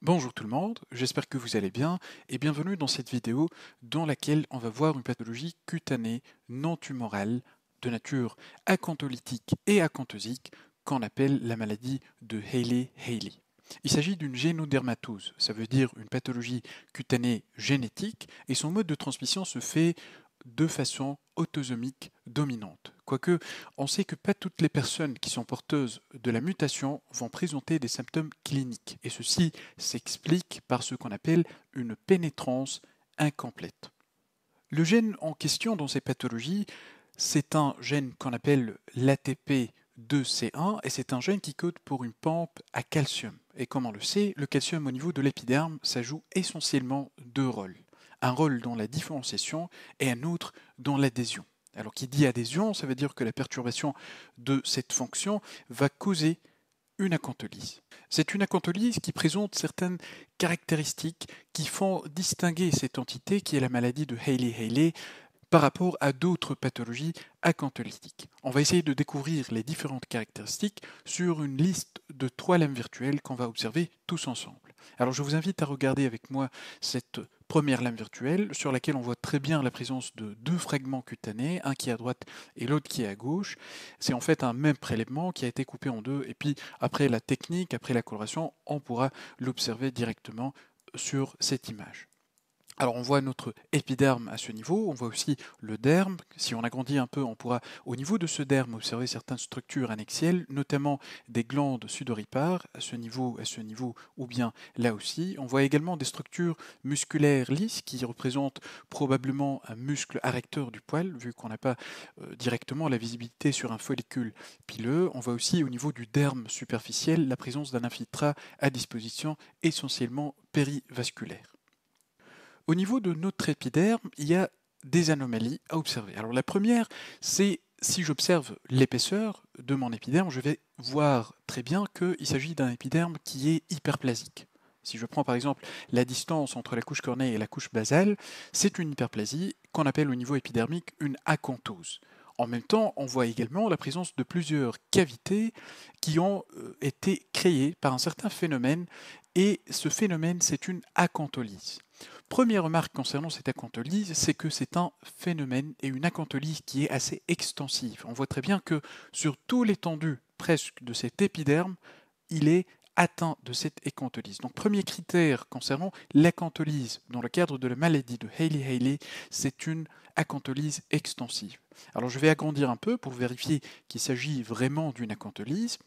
Bonjour tout le monde, j'espère que vous allez bien et bienvenue dans cette vidéo dans laquelle on va voir une pathologie cutanée non tumorale de nature acantholytique et acanthosique qu'on appelle la maladie de Haley-Haley. Il s'agit d'une génodermatose, ça veut dire une pathologie cutanée génétique et son mode de transmission se fait de façon autosomique dominante. Quoique, on sait que pas toutes les personnes qui sont porteuses de la mutation vont présenter des symptômes cliniques, et ceci s'explique par ce qu'on appelle une pénétrance incomplète. Le gène en question dans ces pathologies, c'est un gène qu'on appelle l'ATP 2C1 et c'est un gène qui code pour une pompe à calcium. Et comme on le sait, le calcium au niveau de l'épiderme, ça joue essentiellement deux rôles. Un rôle dans la différenciation et un autre dans l'adhésion. Alors qui dit adhésion, ça veut dire que la perturbation de cette fonction va causer une acantholyse. C'est une acantholyse qui présente certaines caractéristiques qui font distinguer cette entité qui est la maladie de Hailey-Hailey par rapport à d'autres pathologies acantholystiques. On va essayer de découvrir les différentes caractéristiques sur une liste de trois lames virtuelles qu'on va observer tous ensemble. Alors je vous invite à regarder avec moi cette première lame virtuelle sur laquelle on voit très bien la présence de deux fragments cutanés, un qui est à droite et l'autre qui est à gauche. C'est en fait un même prélèvement qui a été coupé en deux et puis après la technique, après la coloration, on pourra l'observer directement sur cette image. Alors on voit notre épiderme à ce niveau, on voit aussi le derme. Si on agrandit un peu, on pourra au niveau de ce derme observer certaines structures annexielles, notamment des glandes sudoripares à ce niveau, à ce niveau ou bien là aussi. On voit également des structures musculaires lisses qui représentent probablement un muscle arrecteur du poil, vu qu'on n'a pas euh, directement la visibilité sur un follicule pileux. On voit aussi au niveau du derme superficiel la présence d'un infiltrat à disposition essentiellement périvasculaire. Au niveau de notre épiderme, il y a des anomalies à observer. Alors la première, c'est si j'observe l'épaisseur de mon épiderme, je vais voir très bien qu'il s'agit d'un épiderme qui est hyperplasique. Si je prends par exemple la distance entre la couche cornée et la couche basale, c'est une hyperplasie qu'on appelle au niveau épidermique une acanthose. En même temps, on voit également la présence de plusieurs cavités qui ont euh, été créées par un certain phénomène, et ce phénomène, c'est une acantholyse. Première remarque concernant cette acantholyse, c'est que c'est un phénomène et une acantholyse qui est assez extensive. On voit très bien que sur tout l'étendue presque de cet épiderme, il est atteint de cette acantholyse. Donc premier critère concernant l'acantholyse dans le cadre de la maladie de Hailey-Hailey, c'est une Acantolyse extensive. Alors je vais agrandir un peu pour vérifier qu'il s'agit vraiment d'une acantolyse.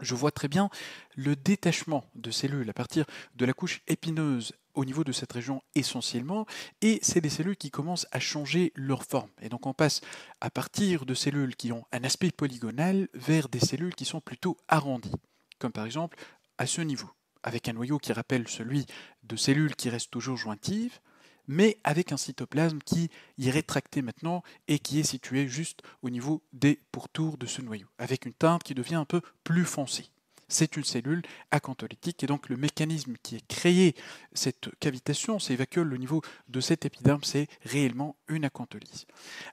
Je vois très bien le détachement de cellules à partir de la couche épineuse au niveau de cette région essentiellement, et c'est des cellules qui commencent à changer leur forme. Et donc on passe à partir de cellules qui ont un aspect polygonal vers des cellules qui sont plutôt arrondies, comme par exemple à ce niveau, avec un noyau qui rappelle celui de cellules qui restent toujours jointives, mais avec un cytoplasme qui est rétracté maintenant et qui est situé juste au niveau des pourtours de ce noyau, avec une teinte qui devient un peu plus foncée. C'est une cellule acantolytique et donc le mécanisme qui est créé cette cavitation, ces vacuoles au niveau de cet épiderme, c'est réellement une acantholyse.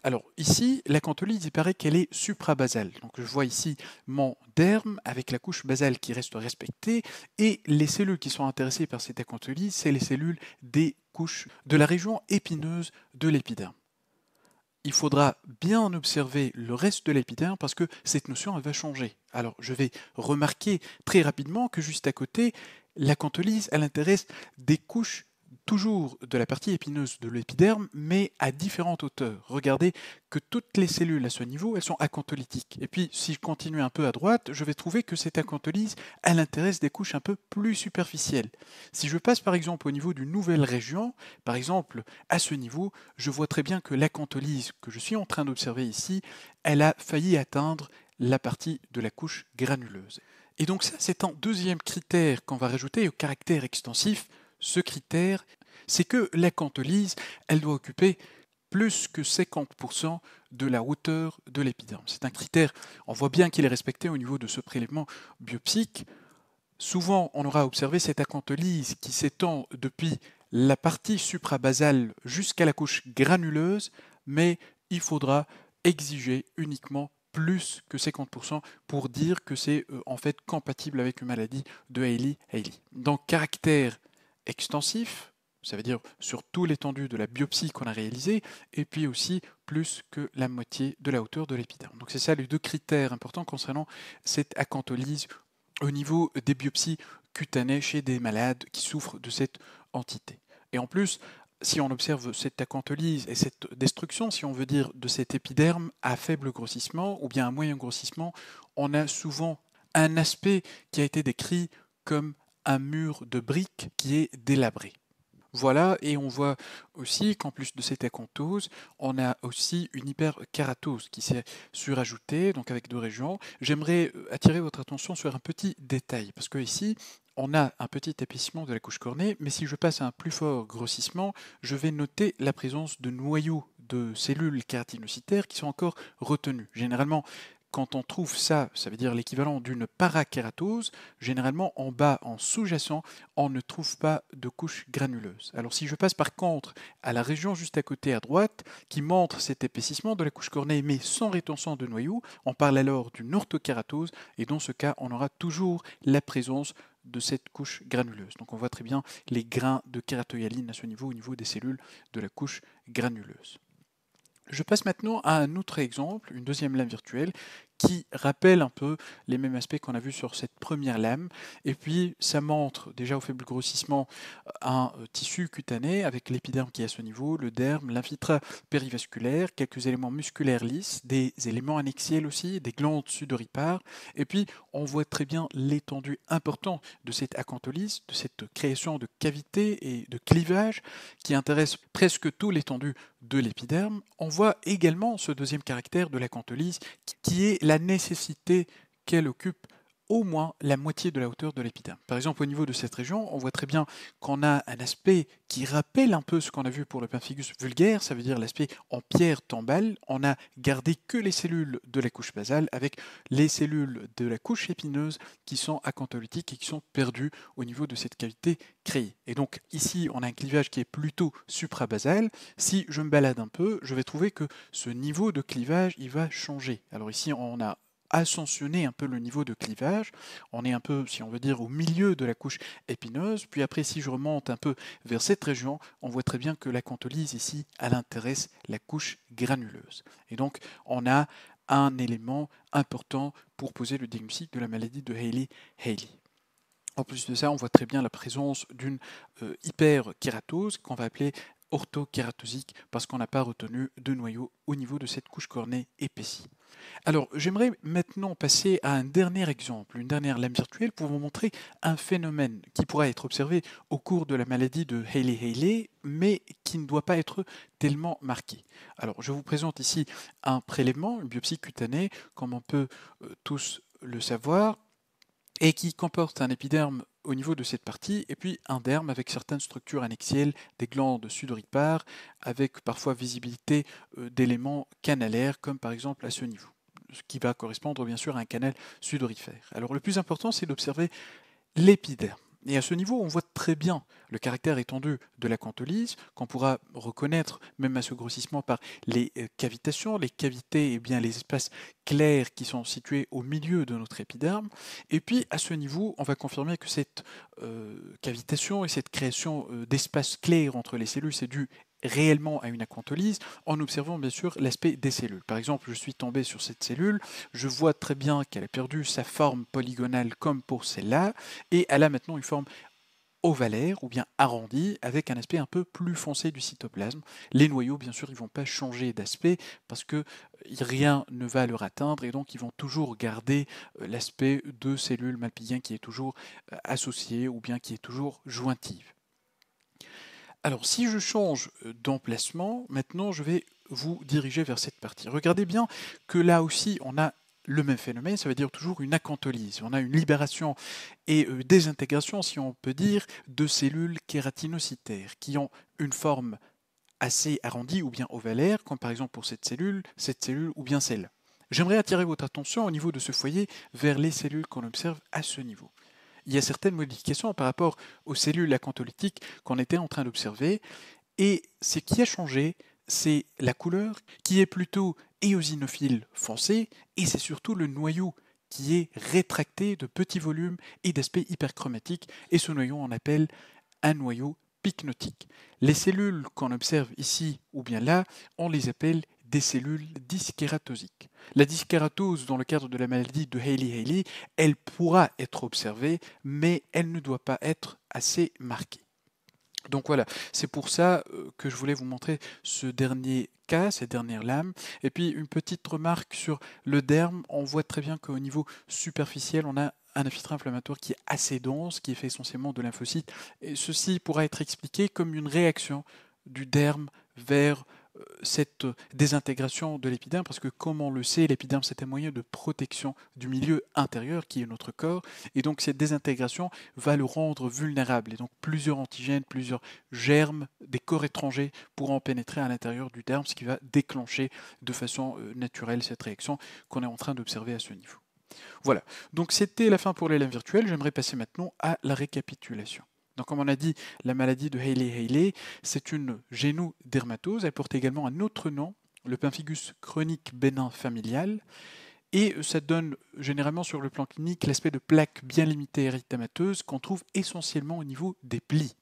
Alors ici, l'acantholyse, il paraît qu'elle est suprabasale. Donc je vois ici mon derme avec la couche basale qui reste respectée et les cellules qui sont intéressées par cette acantholyse, c'est les cellules des couche de la région épineuse de l'épiderme. Il faudra bien observer le reste de l'épiderme parce que cette notion va changer. Alors je vais remarquer très rapidement que juste à côté, la cantelise elle intéresse des couches toujours de la partie épineuse de l'épiderme, mais à différentes hauteurs. Regardez que toutes les cellules à ce niveau, elles sont acantolytiques. Et puis, si je continue un peu à droite, je vais trouver que cette acantolyse, elle intéresse des couches un peu plus superficielles. Si je passe par exemple au niveau d'une nouvelle région, par exemple à ce niveau, je vois très bien que l'acantolyse que je suis en train d'observer ici, elle a failli atteindre la partie de la couche granuleuse. Et donc ça, c'est un deuxième critère qu'on va rajouter au caractère extensif ce critère, c'est que la elle doit occuper plus que 50% de la hauteur de l'épiderme. C'est un critère, on voit bien qu'il est respecté au niveau de ce prélèvement biopsique. Souvent, on aura observé cette acantholyse qui s'étend depuis la partie suprabasale jusqu'à la couche granuleuse, mais il faudra exiger uniquement plus que 50% pour dire que c'est euh, en fait compatible avec une maladie de Hailey-Hailey. Donc caractère extensif, ça veut dire sur tout l'étendue de la biopsie qu'on a réalisée, et puis aussi plus que la moitié de la hauteur de l'épiderme. Donc c'est ça les deux critères importants concernant cette acantholyse au niveau des biopsies cutanées chez des malades qui souffrent de cette entité. Et en plus, si on observe cette acantholyse et cette destruction, si on veut dire, de cet épiderme à faible grossissement ou bien à moyen grossissement, on a souvent un aspect qui a été décrit comme un mur de briques qui est délabré. Voilà, et on voit aussi qu'en plus de cette acontose, on a aussi une hypercaratose qui s'est surajoutée, donc avec deux régions. J'aimerais euh, attirer votre attention sur un petit détail, parce que ici, on a un petit épaississement de la couche cornée, mais si je passe à un plus fort grossissement, je vais noter la présence de noyaux de cellules kératinocytaires qui sont encore retenus, Généralement, quand on trouve ça, ça veut dire l'équivalent d'une parakératose, généralement en bas, en sous-jacent, on ne trouve pas de couche granuleuse. Alors si je passe par contre à la région juste à côté à droite, qui montre cet épaississement de la couche cornée mais sans rétention de noyau, on parle alors d'une orthokératose et dans ce cas on aura toujours la présence de cette couche granuleuse. Donc on voit très bien les grains de kératoyaline à ce niveau, au niveau des cellules de la couche granuleuse. Je passe maintenant à un autre exemple, une deuxième lame virtuelle, qui rappelle un peu les mêmes aspects qu'on a vus sur cette première lame. Et puis, ça montre déjà au faible grossissement euh, un euh, tissu cutané avec l'épiderme qui est à ce niveau, le derme, l'infiltrat périvasculaire, quelques éléments musculaires lisses, des éléments annexiels aussi, des glandes sudoripares. Et puis, on voit très bien l'étendue importante de cette acantholyse, de cette création de cavités et de clivages qui intéresse presque tout l'étendue de l'épiderme. On voit également ce deuxième caractère de l'acantholyse qui est la nécessité qu'elle occupe au moins la moitié de la hauteur de l'épiderme. Par exemple, au niveau de cette région, on voit très bien qu'on a un aspect qui rappelle un peu ce qu'on a vu pour le Pinfigus vulgaire, ça veut dire l'aspect en pierre tombale. On a gardé que les cellules de la couche basale avec les cellules de la couche épineuse qui sont acantholytiques et qui sont perdues au niveau de cette cavité créée. Et donc ici, on a un clivage qui est plutôt suprabasal. Si je me balade un peu, je vais trouver que ce niveau de clivage, il va changer. Alors ici, on a ascensionner un peu le niveau de clivage. On est un peu, si on veut dire, au milieu de la couche épineuse. Puis après, si je remonte un peu vers cette région, on voit très bien que la cantolise ici, elle intéresse la couche granuleuse. Et donc, on a un élément important pour poser le diagnostic de la maladie de Hayley-Hayley. En plus de ça, on voit très bien la présence d'une euh, hyperkératose qu'on va appeler orthokératosique parce qu'on n'a pas retenu de noyau au niveau de cette couche cornée épaissie. Alors, j'aimerais maintenant passer à un dernier exemple, une dernière lame virtuelle pour vous montrer un phénomène qui pourra être observé au cours de la maladie de Haley-Haley, mais qui ne doit pas être tellement marqué. Alors, je vous présente ici un prélèvement, une biopsie cutanée, comme on peut euh, tous le savoir, et qui comporte un épiderme au niveau de cette partie, et puis un derme avec certaines structures annexielles, des glandes sudoripares, avec parfois visibilité euh, d'éléments canalaires, comme par exemple à ce niveau, ce qui va correspondre bien sûr à un canal sudorifère. Alors le plus important, c'est d'observer l'épiderme. Et à ce niveau, on voit très bien le caractère étendu de la cantolise, qu'on pourra reconnaître même à ce grossissement par les euh, cavitations, les cavités et eh bien les espaces clairs qui sont situés au milieu de notre épiderme. Et puis à ce niveau, on va confirmer que cette euh, cavitation et cette création euh, d'espaces clairs entre les cellules, c'est dû réellement à une acantholyse en observant bien sûr l'aspect des cellules. Par exemple, je suis tombé sur cette cellule, je vois très bien qu'elle a perdu sa forme polygonale comme pour celle-là, et elle a maintenant une forme ovalaire ou bien arrondie avec un aspect un peu plus foncé du cytoplasme. Les noyaux, bien sûr, ils vont pas changer d'aspect parce que euh, rien ne va leur atteindre et donc ils vont toujours garder euh, l'aspect de cellules malpighiennes qui est toujours euh, associée ou bien qui est toujours jointive. Alors si je change euh, d'emplacement, maintenant je vais vous diriger vers cette partie. Regardez bien que là aussi on a le même phénomène, ça veut dire toujours une acantholyse. On a une libération et euh, désintégration, si on peut dire, de cellules kératinocytaires qui ont une forme assez arrondie ou bien ovalaire, comme par exemple pour cette cellule, cette cellule ou bien celle. J'aimerais attirer votre attention au niveau de ce foyer vers les cellules qu'on observe à ce niveau il y a certaines modifications par rapport aux cellules acantholytiques qu'on était en train d'observer. Et ce qui a changé, c'est la couleur qui est plutôt éosinophile foncé, et c'est surtout le noyau qui est rétracté de petits volumes et d'aspect hyperchromatique, et ce noyau on appelle un noyau pycnotique. Les cellules qu'on observe ici ou bien là, on les appelle des cellules dyskératosiques. La dyskératose, dans le cadre de la maladie de Haley-Haley, elle pourra être observée, mais elle ne doit pas être assez marquée. Donc voilà, c'est pour ça euh, que je voulais vous montrer ce dernier cas, cette dernière lame. Et puis une petite remarque sur le derme, on voit très bien qu'au niveau superficiel, on a un infiltrat inflammatoire qui est assez dense, qui est fait essentiellement de lymphocytes. Et ceci pourra être expliqué comme une réaction du derme vers cette désintégration de l'épiderme, parce que comme on le sait, l'épiderme c'est un moyen de protection du milieu intérieur qui est notre corps, et donc cette désintégration va le rendre vulnérable, et donc plusieurs antigènes, plusieurs germes des corps étrangers pourront pénétrer à l'intérieur du derme, ce qui va déclencher de façon euh, naturelle cette réaction qu'on est en train d'observer à ce niveau. Voilà, donc c'était la fin pour lames virtuelles, j'aimerais passer maintenant à la récapitulation. Donc, comme on a dit, la maladie de Hailey-Hailey, c'est une dermatose, Elle porte également un autre nom, le pemphigus chronique bénin familial. Et ça donne généralement sur le plan clinique l'aspect de plaques bien limitées érythémateuses qu'on trouve essentiellement au niveau des plis.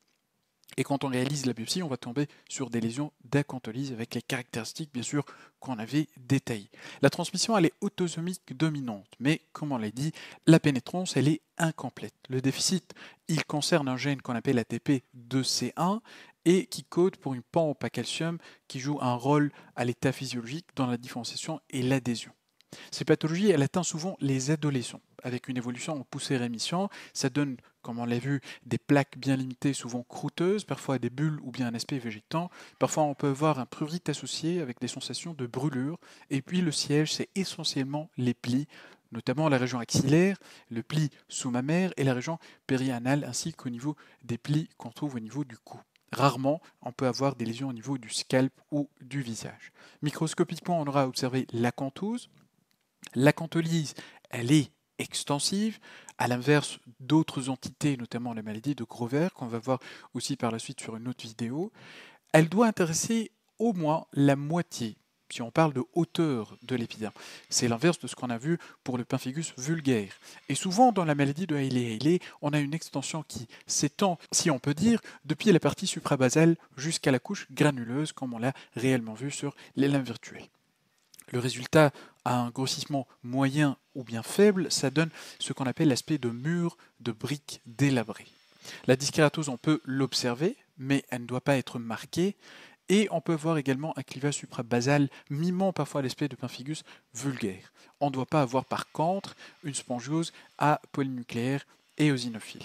Et quand on réalise la biopsie, on va tomber sur des lésions d'acantholyse avec les caractéristiques, bien sûr, qu'on avait détaillées. La transmission, elle est autosomique dominante, mais comme on l'a dit, la pénétrance, elle est incomplète. Le déficit, il concerne un gène qu'on appelle ATP2C1 et qui code pour une pompe à calcium qui joue un rôle à l'état physiologique dans la différenciation et l'adhésion. Ces pathologies, elles atteignent souvent les adolescents avec une évolution en poussée rémission. Ça donne comme on l'a vu, des plaques bien limitées, souvent croûteuses, parfois des bulles ou bien un aspect végétant. Parfois, on peut avoir un prurit associé avec des sensations de brûlure. Et puis, le siège, c'est essentiellement les plis, notamment la région axillaire, le pli sous-mammaire et la région périanale, ainsi qu'au niveau des plis qu'on trouve au niveau du cou. Rarement, on peut avoir des lésions au niveau du scalp ou du visage. Microscopiquement, on aura observé la canthose. La cantolise elle est extensive, à l'inverse d'autres entités, notamment la maladie de Grover, qu'on va voir aussi par la suite sur une autre vidéo, elle doit intéresser au moins la moitié, si on parle de hauteur de l'épiderme. C'est l'inverse de ce qu'on a vu pour le pemphigus vulgaire. Et souvent, dans la maladie de Hailey-Hailey, on a une extension qui s'étend, si on peut dire, depuis la partie suprabasale jusqu'à la couche granuleuse, comme on l'a réellement vu sur les lames virtuelles. Le résultat à un grossissement moyen ou bien faible, ça donne ce qu'on appelle l'aspect de mur de briques délabré. La discératose, on peut l'observer, mais elle ne doit pas être marquée. Et on peut voir également un clivage suprabasal mimant parfois l'aspect de pinfigus vulgaire. On ne doit pas avoir par contre une spongiose à polynucléaire et inophiles.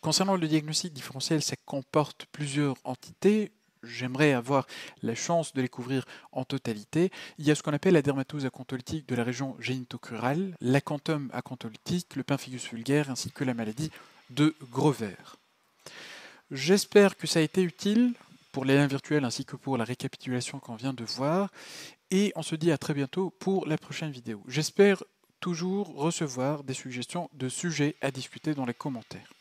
Concernant le diagnostic différentiel, ça comporte plusieurs entités, j'aimerais avoir la chance de les couvrir en totalité, il y a ce qu'on appelle la dermatose acantholytique de la région génitocurale, l'acanthum acantholytique, le figus vulgaire ainsi que la maladie de Grover. J'espère que ça a été utile pour les liens virtuels ainsi que pour la récapitulation qu'on vient de voir. Et on se dit à très bientôt pour la prochaine vidéo. J'espère toujours recevoir des suggestions de sujets à discuter dans les commentaires.